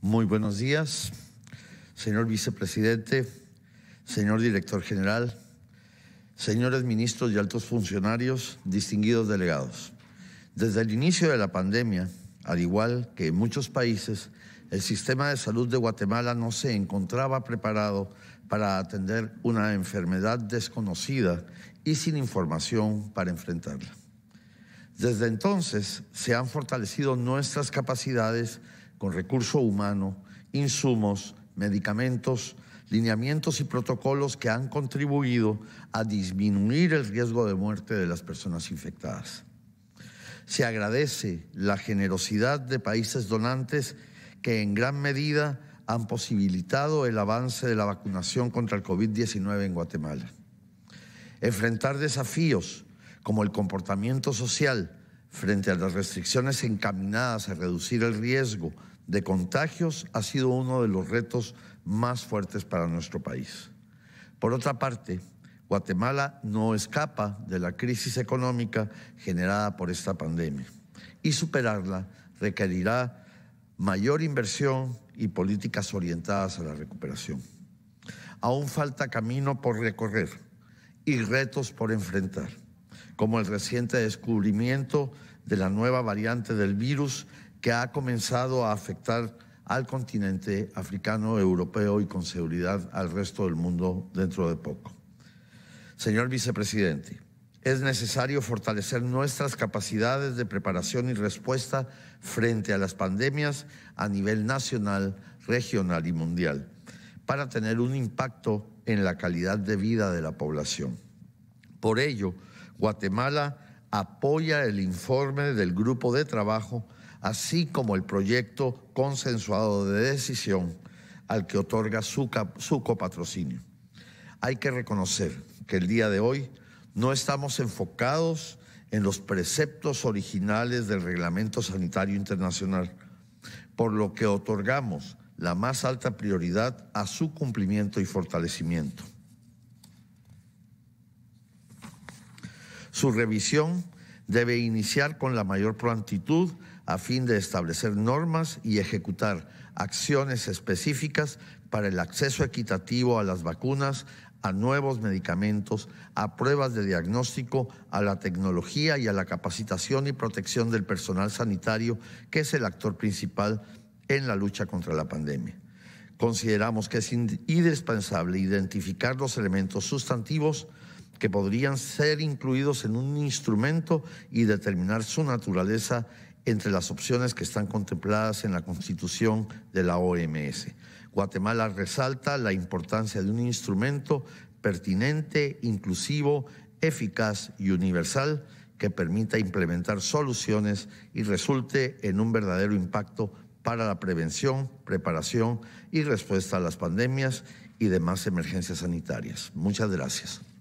Muy buenos días, señor vicepresidente, señor director general, señores ministros y altos funcionarios, distinguidos delegados. Desde el inicio de la pandemia, al igual que en muchos países, el sistema de salud de Guatemala no se encontraba preparado para atender una enfermedad desconocida y sin información para enfrentarla. Desde entonces se han fortalecido nuestras capacidades con recurso humano, insumos, medicamentos, lineamientos y protocolos que han contribuido a disminuir el riesgo de muerte de las personas infectadas. Se agradece la generosidad de países donantes que en gran medida han posibilitado el avance de la vacunación contra el COVID-19 en Guatemala. Enfrentar desafíos como el comportamiento social, frente a las restricciones encaminadas a reducir el riesgo de contagios ha sido uno de los retos más fuertes para nuestro país. Por otra parte, Guatemala no escapa de la crisis económica generada por esta pandemia y superarla requerirá mayor inversión y políticas orientadas a la recuperación. Aún falta camino por recorrer y retos por enfrentar como el reciente descubrimiento de la nueva variante del virus que ha comenzado a afectar al continente africano, europeo y con seguridad al resto del mundo dentro de poco. Señor vicepresidente, es necesario fortalecer nuestras capacidades de preparación y respuesta frente a las pandemias a nivel nacional, regional y mundial, para tener un impacto en la calidad de vida de la población. Por ello, Guatemala apoya el informe del grupo de trabajo, así como el proyecto consensuado de decisión al que otorga su, copatrocinio. Hay que reconocer que el día de hoy no estamos enfocados en los preceptos originales del Reglamento Sanitario Internacional, por lo que otorgamos la más alta prioridad a su cumplimiento y fortalecimiento. Su revisión debe iniciar con la mayor prontitud a fin de establecer normas y ejecutar acciones específicas para el acceso equitativo a las vacunas, a nuevos medicamentos, a pruebas de diagnóstico, a la tecnología y a la capacitación y protección del personal sanitario, que es el actor principal en la lucha contra la pandemia. Consideramos que es indispensable identificar los elementos sustantivos, que podrían ser incluidos en un instrumento y determinar su naturaleza entre las opciones que están contempladas en la Constitución de la OMS. Guatemala resalta la importancia de un instrumento pertinente, inclusivo, eficaz y universal que permita implementar soluciones y resulte en un verdadero impacto para la prevención, preparación y respuesta a las pandemias y demás emergencias sanitarias. Muchas gracias.